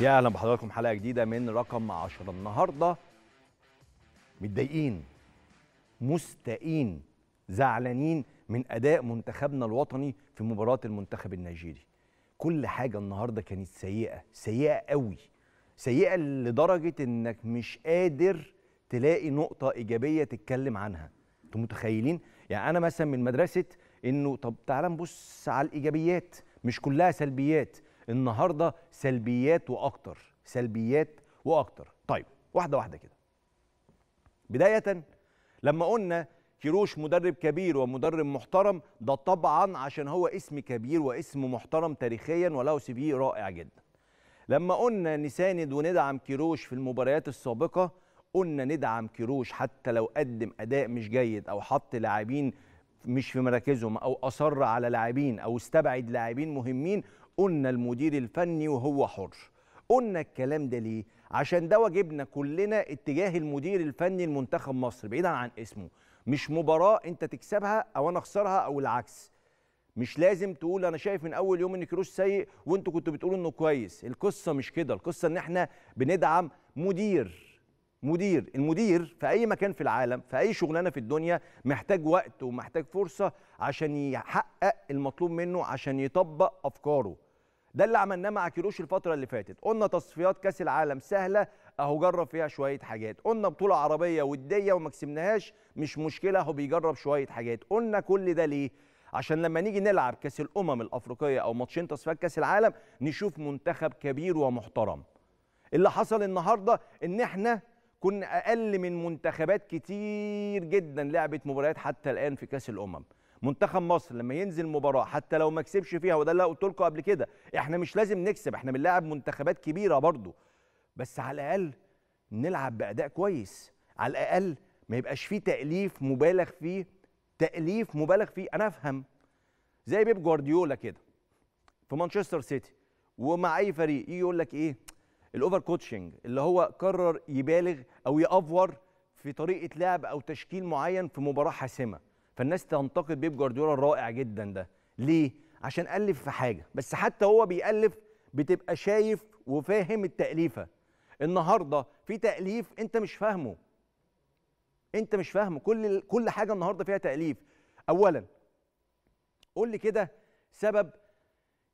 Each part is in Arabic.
يا اهلا بحضراتكم حلقه جديده من رقم 10 النهارده متضايقين مستائين زعلانين من اداء منتخبنا الوطني في مباراه المنتخب النيجيري كل حاجه النهارده كانت سيئه سيئه قوي سيئه لدرجه انك مش قادر تلاقي نقطه ايجابيه تتكلم عنها انتوا متخيلين يعني انا مثلا من مدرسه انه طب تعال نبص على الايجابيات مش كلها سلبيات النهارده سلبيات واكتر سلبيات واكتر طيب واحده واحده كده بدايه لما قلنا كيروش مدرب كبير ومدرب محترم ده طبعا عشان هو اسم كبير واسم محترم تاريخيا وله سي في رائع جدا لما قلنا نساند وندعم كيروش في المباريات السابقه قلنا ندعم كيروش حتى لو قدم اداء مش جيد او حط لاعبين مش في مراكزهم او اصر على لاعبين او استبعد لاعبين مهمين قلنا المدير الفني وهو حر قلنا الكلام ده ليه عشان ده واجبنا كلنا اتجاه المدير الفني المنتخب مصر بعيدا عن اسمه مش مباراه انت تكسبها او انا اخسرها او العكس مش لازم تقول انا شايف من اول يوم ان كروش سيء وانتوا كنتوا بتقولوا انه كويس القصه مش كده القصه ان احنا بندعم مدير مدير المدير في اي مكان في العالم في اي شغلانه في الدنيا محتاج وقت ومحتاج فرصه عشان يحقق المطلوب منه عشان يطبق افكاره ده اللي عملناه مع كيروش الفتره اللي فاتت قلنا تصفيات كاس العالم سهله اهو جرب فيها شويه حاجات قلنا بطوله عربيه وديه وما كسبناهاش مش مشكله اهو بيجرب شويه حاجات قلنا كل ده ليه عشان لما نيجي نلعب كاس الامم الافريقيه او ماتشين تصفيات كاس العالم نشوف منتخب كبير ومحترم اللي حصل النهارده ان احنا كنا اقل من منتخبات كتير جدا لعبت مباريات حتى الان في كاس الامم منتخب مصر لما ينزل مباراه حتى لو ما كسبش فيها وده اللي قلت لكم قبل كده احنا مش لازم نكسب احنا بنلاعب منتخبات كبيره برضه بس على الاقل نلعب باداء كويس على الاقل ما يبقاش فيه تاليف مبالغ فيه تاليف مبالغ فيه انا افهم زي بيب جوارديولا كده في مانشستر سيتي ومع اي فريق يجي يقول لك ايه الاوفر كوتشنج اللي هو قرر يبالغ او يافور في طريقه لعب او تشكيل معين في مباراه حاسمه فالناس تنتقد بيب جوارديولا الرائع جدا ده ليه عشان الف في حاجه بس حتى هو بيالف بتبقى شايف وفاهم التاليفه النهارده في تاليف انت مش فاهمه انت مش فاهمه كل كل حاجه النهارده فيها تاليف اولا قول لي كده سبب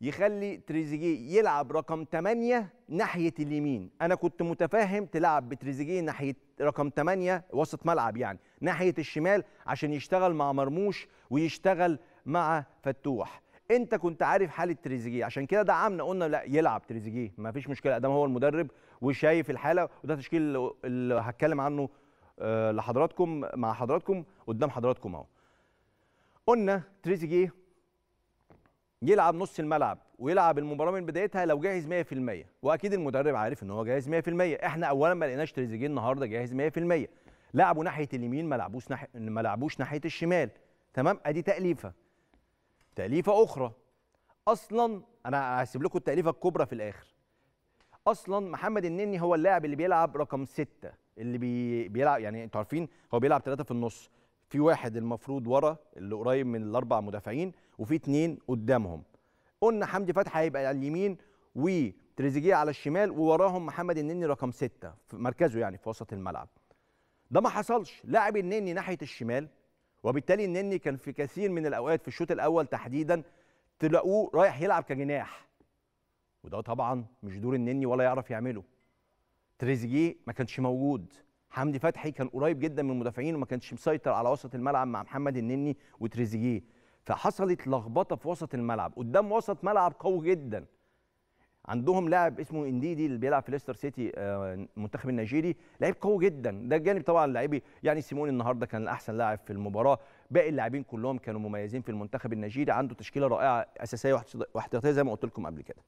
يخلي تريزيجيه يلعب رقم 8 ناحيه اليمين انا كنت متفاهم تلعب بتريزيجيه ناحيه رقم 8 وسط ملعب يعني ناحيه الشمال عشان يشتغل مع مرموش ويشتغل مع فتوح انت كنت عارف حاله تريزيجيه عشان كده دعمنا قلنا لا يلعب تريزيجيه ما فيش مشكله ده هو المدرب وشايف الحاله وده تشكيل اللي هتكلم عنه آه، لحضراتكم مع حضراتكم قدام حضراتكم اهو قلنا تريزيجيه يلعب نص الملعب ويلعب المباراه من بدايتها لو جاهز 100% واكيد المدرب عارف ان هو جاهز 100% احنا اولا ما لقيناش تريزيجيه النهارده جاهز 100% لعبوا ناحيه اليمين ما لعبوش ناحيه ما لعبوش ناحيه الشمال تمام ادي تاليفه تاليفه اخرى اصلا انا هسيب لكم التاليفه الكبرى في الاخر اصلا محمد النني هو اللاعب اللي بيلعب رقم 6 اللي بي... بيلعب يعني انتوا عارفين هو بيلعب ثلاثه في النص في واحد المفروض ورا اللي قريب من الاربع مدافعين وفي اتنين قدامهم قلنا حمدي فتحي هيبقى على اليمين وتريزيجيه على الشمال ووراهم محمد النني رقم ستة في مركزه يعني في وسط الملعب ده ما حصلش لاعب النني ناحيه الشمال وبالتالي النني كان في كثير من الاوقات في الشوط الاول تحديدا تلاقوه رايح يلعب كجناح وده طبعا مش دور النني ولا يعرف يعمله تريزيجيه ما كانش موجود حمدي فتحي كان قريب جدا من المدافعين وما كانش مسيطر على وسط الملعب مع محمد النني وتريزيجيه فحصلت لخبطه في وسط الملعب قدام وسط ملعب قوي جدا عندهم لاعب اسمه انديدي اللي بيلعب في ليستر سيتي آه، المنتخب النيجيري لعيب قوي جدا ده جانب طبعا لاعبي يعني سيمون النهارده كان احسن لاعب في المباراه باقي اللاعبين كلهم كانوا مميزين في المنتخب النيجيري عنده تشكيله رائعه اساسيه واحتياطيه زي ما قلت لكم قبل كده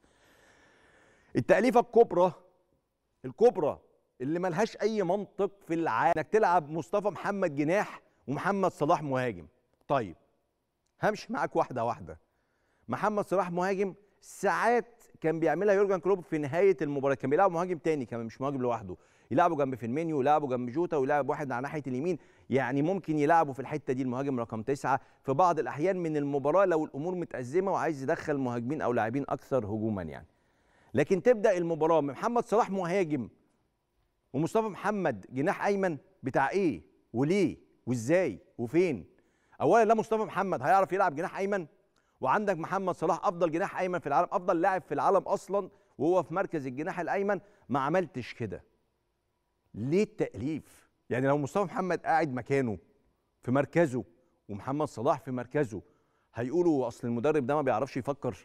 التأليفة الكبرى الكبرى اللي ملهاش اي منطق في العالم انك تلعب مصطفى محمد جناح ومحمد صلاح مهاجم طيب همشي معاك واحده واحده محمد صلاح مهاجم ساعات كان بيعملها يورجن كلوب في نهايه المباراه كان بيلعب مهاجم تاني كمان مش مهاجم لوحده يلعبوا جنب فيرمينيو ويلعبوا جنب جوتا ويلعب واحد على ناحيه اليمين يعني ممكن يلعبوا في الحته دي المهاجم رقم تسعة في بعض الاحيان من المباراه لو الامور متازمه وعايز يدخل مهاجمين او لاعبين اكثر هجوما يعني لكن تبدا المباراه محمد صلاح مهاجم ومصطفى محمد جناح ايمن بتاع ايه وليه وازاي وفين اولا لا مصطفى محمد هيعرف يلعب جناح ايمن وعندك محمد صلاح افضل جناح ايمن في العالم افضل لاعب في العالم اصلا وهو في مركز الجناح الايمن ما عملتش كده ليه التاليف يعني لو مصطفى محمد قاعد مكانه في مركزه ومحمد صلاح في مركزه هيقولوا اصل المدرب ده ما بيعرفش يفكر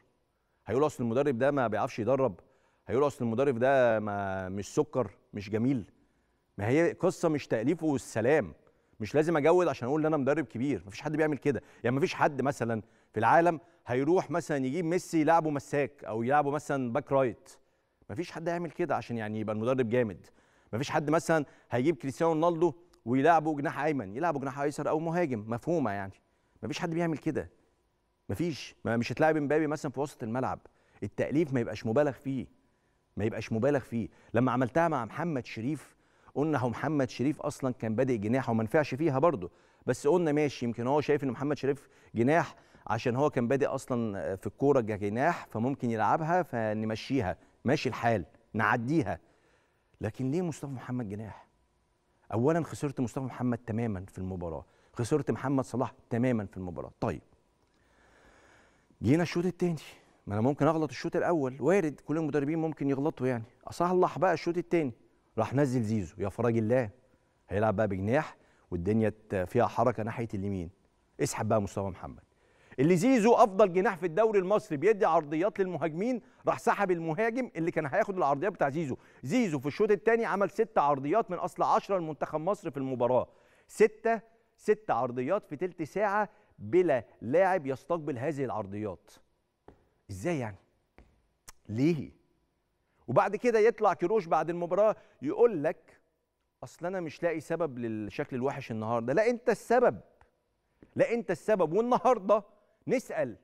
هيقولوا اصل المدرب ده ما بيعرفش يدرب هيقولوا اصل المدرب ده ما مش سكر مش جميل ما هي قصه مش تاليف والسلام مش لازم اجود عشان اقول ان انا مدرب كبير مفيش حد بيعمل كده يعني مفيش حد مثلا في العالم هيروح مثلا يجيب ميسي يلعبه مساك او يلعبه مثلا باك رايت مفيش حد هيعمل كده عشان يعني يبقى المدرب جامد مفيش حد مثلا هيجيب كريستيانو رونالدو ويلعبه جناح ايمن يلعبه جناح ايسر او مهاجم مفهومه يعني مفيش حد بيعمل كده مفيش ما مش هتلاعب امبابي مثلا في وسط الملعب التاليف ما يبقاش مبالغ فيه ما يبقاش مبالغ فيه لما عملتها مع محمد شريف قلنا هو محمد شريف اصلا كان بادئ جناح وما نفعش فيها برضه بس قلنا ماشي يمكن هو شايف ان محمد شريف جناح عشان هو كان بادئ اصلا في الكوره جناح فممكن يلعبها فنمشيها ماشي الحال نعديها لكن ليه مصطفى محمد جناح اولا خسرت مصطفى محمد تماما في المباراه خسرت محمد صلاح تماما في المباراه طيب جينا الشوط الثاني ما انا ممكن اغلط الشوط الاول وارد كل المدربين ممكن يغلطوا يعني اصلح بقى الشوط الثاني راح نزل زيزو يا فرج الله هيلعب بقى بجناح والدنيا فيها حركه ناحيه اليمين اسحب بقى مصطفى محمد اللي زيزو افضل جناح في الدوري المصري بيدي عرضيات للمهاجمين راح سحب المهاجم اللي كان هياخد العرضيات بتاع زيزو زيزو في الشوط الثاني عمل ست عرضيات من اصل 10 لمنتخب مصر في المباراه ستة ست عرضيات في ثلث ساعه بلا لاعب يستقبل هذه العرضيات ازاي يعني ليه وبعد كده يطلع كيروش بعد المباراه يقول لك اصل انا مش لاقي سبب للشكل الوحش النهارده لا انت السبب لا انت السبب والنهارده نسال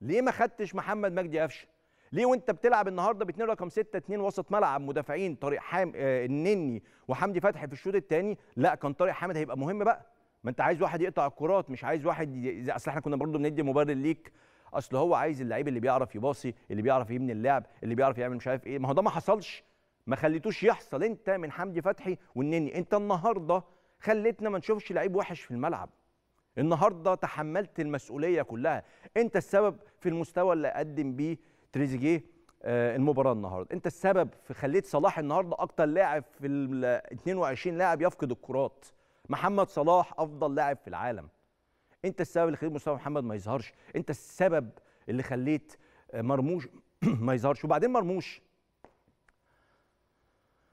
ليه ما خدتش محمد مجدي قفشه ليه وانت بتلعب النهارده باتنين رقم 6 2 وسط ملعب مدافعين طارق حام آه النني وحمدي فتحي في الشوط الثاني لا كان طارق حامد هيبقى مهم بقى ما انت عايز واحد يقطع الكرات مش عايز واحد اصل احنا كنا برضه بندي مبرر ليك اصل هو عايز اللعيب اللي بيعرف يباصي اللي بيعرف يبني اللعب اللي بيعرف يعمل مش عارف ايه ما هو ده ما حصلش ما خليتوش يحصل انت من حمدي فتحي والنني انت النهارده خليتنا ما نشوفش لعيب وحش في الملعب النهارده تحملت المسؤوليه كلها انت السبب في المستوى اللي قدم بيه تريزيجيه آه، المباراه النهارده انت السبب في خليت صلاح النهارده اكتر لاعب في ال 22 لاعب يفقد الكرات محمد صلاح افضل لاعب في العالم انت السبب اللي خليت مصطفى محمد ما يظهرش انت السبب اللي خليت آه، مرموش ما يظهرش وبعدين مرموش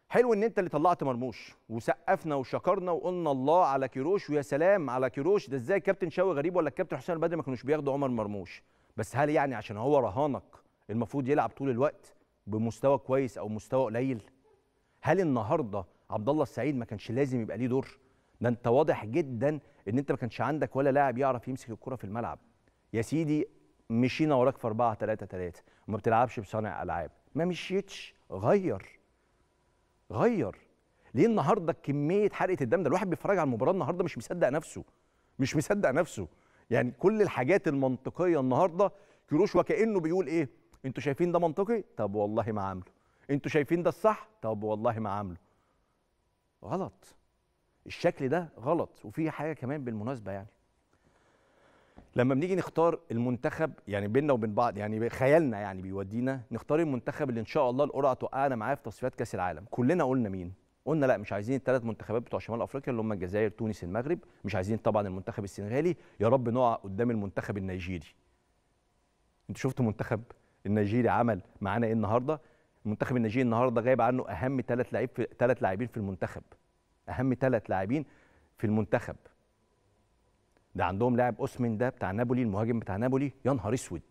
حلو ان انت اللي طلعت مرموش وسقفنا وشكرنا وقلنا الله على كيروش ويا سلام على كيروش ده ازاي كابتن شوقي غريب ولا الكابتن حسين البدري ما كانوش بياخدوا عمر مرموش بس هل يعني عشان هو رهانك المفروض يلعب طول الوقت بمستوى كويس او مستوى قليل هل النهارده عبد الله السعيد ما كانش لازم يبقى ليه دور ده انت واضح جدا ان انت ما كانش عندك ولا لاعب يعرف يمسك الكره في الملعب يا سيدي مشينا وراك في 4 3 3 وما بتلعبش بصانع العاب ما مشيتش غير غير ليه النهارده كميه حرقه الدم ده الواحد بيتفرج على المباراه النهارده مش مصدق نفسه مش مصدق نفسه يعني كل الحاجات المنطقيه النهارده كيروش وكانه بيقول ايه انتوا شايفين ده منطقي طب والله ما عامله انتوا شايفين ده الصح طب والله ما عامله غلط الشكل ده غلط وفي حاجه كمان بالمناسبه يعني لما بنيجي نختار المنتخب يعني بيننا وبين بعض يعني خيالنا يعني بيودينا نختار المنتخب اللي ان شاء الله القرعه توقعنا معاه في تصفيات كاس العالم كلنا قلنا مين قلنا لا مش عايزين الثلاث منتخبات بتوع شمال افريقيا اللي هم الجزائر تونس المغرب مش عايزين طبعا المنتخب السنغالي يا رب نقع قدام المنتخب النيجيري انتوا شفتوا منتخب النيجيري عمل معانا ايه النهارده المنتخب النيجيري النهارده غايب عنه اهم ثلاث لعيب ثلاث لاعبين في المنتخب اهم ثلاث لاعبين في المنتخب ده عندهم لاعب اوسمن ده بتاع نابولي المهاجم بتاع نابولي يا نهار اسود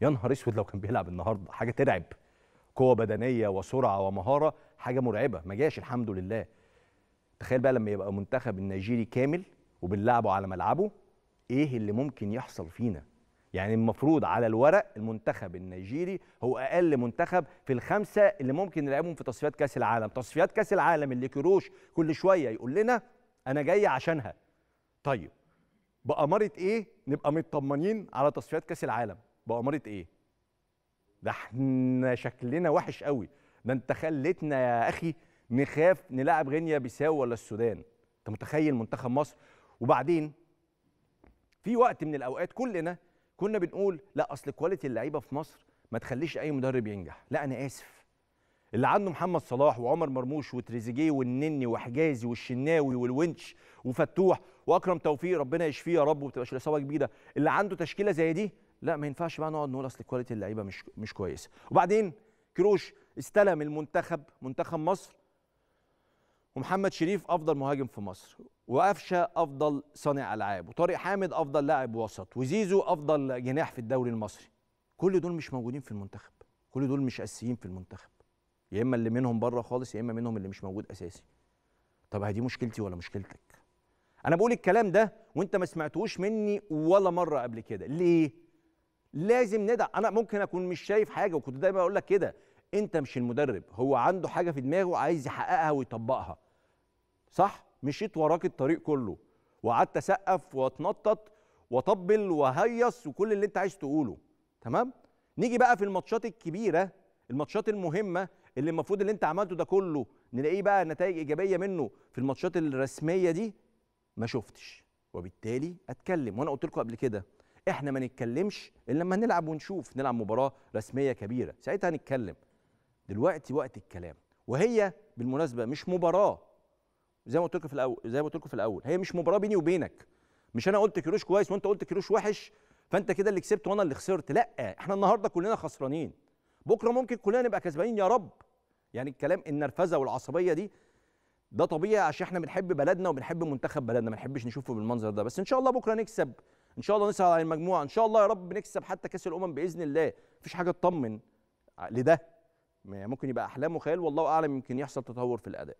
يا نهار اسود لو كان بيلعب النهارده حاجه ترعب قوه بدنيه وسرعه ومهاره حاجه مرعبه ما جاش الحمد لله تخيل بقى لما يبقى منتخب النيجيري كامل وبنلعبه على ملعبه ايه اللي ممكن يحصل فينا يعني المفروض على الورق المنتخب النيجيري هو اقل منتخب في الخمسه اللي ممكن نلعبهم في تصفيات كاس العالم تصفيات كاس العالم اللي كروش كل شويه يقول لنا انا جاي عشانها طيب بأمارة ايه نبقى مطمنين على تصفيات كاس العالم بأمارة ايه ده احنا شكلنا وحش قوي ده انت خليتنا يا اخي نخاف نلعب غينيا بيساو ولا السودان انت متخيل منتخب مصر وبعدين في وقت من الاوقات كلنا كنا بنقول لا اصل كواليتي اللعيبه في مصر ما تخليش اي مدرب ينجح لا انا اسف اللي عنده محمد صلاح وعمر مرموش وتريزيجيه والنني وحجازي والشناوي والونش وفتوح واكرم توفيق ربنا يشفيه يا رب وتبقى الاصابه كبيره اللي عنده تشكيله زي دي لا ما ينفعش بقى نقعد نقول اصل كواليتي اللعيبه مش مش كويسه وبعدين كروش استلم المنتخب منتخب مصر ومحمد شريف افضل مهاجم في مصر وقفشه افضل صانع العاب وطارق حامد افضل لاعب وسط وزيزو افضل جناح في الدوري المصري كل دول مش موجودين في المنتخب كل دول مش اساسيين في المنتخب يا اما اللي منهم بره خالص يا اما منهم اللي مش موجود اساسي طب هدي مشكلتي ولا مشكلتك انا بقول الكلام ده وانت ما سمعتوش مني ولا مره قبل كده ليه لازم ندع انا ممكن اكون مش شايف حاجه وكنت دايما اقول لك كده انت مش المدرب هو عنده حاجه في دماغه عايز يحققها ويطبقها صح مشيت وراك الطريق كله وقعدت اسقف واتنطط واطبل وهيص وكل اللي انت عايز تقوله تمام نيجي بقى في الماتشات الكبيره الماتشات المهمه اللي المفروض اللي انت عملته ده كله نلاقيه بقى نتائج ايجابيه منه في الماتشات الرسميه دي ما شفتش وبالتالي اتكلم وانا قلت لكم قبل كده احنا ما نتكلمش الا لما نلعب ونشوف نلعب مباراه رسميه كبيره ساعتها هنتكلم دلوقتي وقت الكلام وهي بالمناسبه مش مباراه زي ما قلت لكم في الاول زي ما قلت لكم في الاول هي مش مباراه بيني وبينك مش انا قلت كيروش كويس وانت قلت كيروش وحش فانت كده اللي كسبت وانا اللي خسرت لا احنا النهارده كلنا خسرانين بكره ممكن كلنا نبقى كسبانين يا رب يعني الكلام النرفزه والعصبيه دي ده طبيعي عشان احنا بنحب بلدنا وبنحب منتخب بلدنا ما بنحبش نشوفه بالمنظر ده بس ان شاء الله بكره نكسب ان شاء الله نسعى على المجموعه ان شاء الله يا رب نكسب حتى كاس الامم باذن الله مفيش حاجه تطمن لده ممكن يبقى احلام وخيال والله اعلم يمكن يحصل تطور في الاداء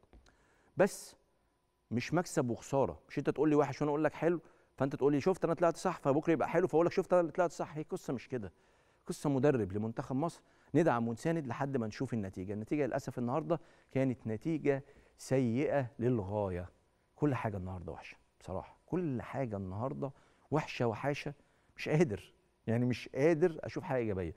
بس مش مكسب وخساره مش انت تقول لي وحش وانا اقول لك حلو فانت تقول لي شفت انا طلعت صح فبكره يبقى حلو فاقول لك شفت انا اللي طلعت صح هي قصه مش كده قصه مدرب لمنتخب مصر ندعم ونساند لحد ما نشوف النتيجه النتيجه للاسف النهارده كانت نتيجه سيئه للغايه كل حاجه النهارده وحشه بصراحه كل حاجه النهارده وحشه وحاشه مش قادر يعني مش قادر اشوف حاجه ايجابيه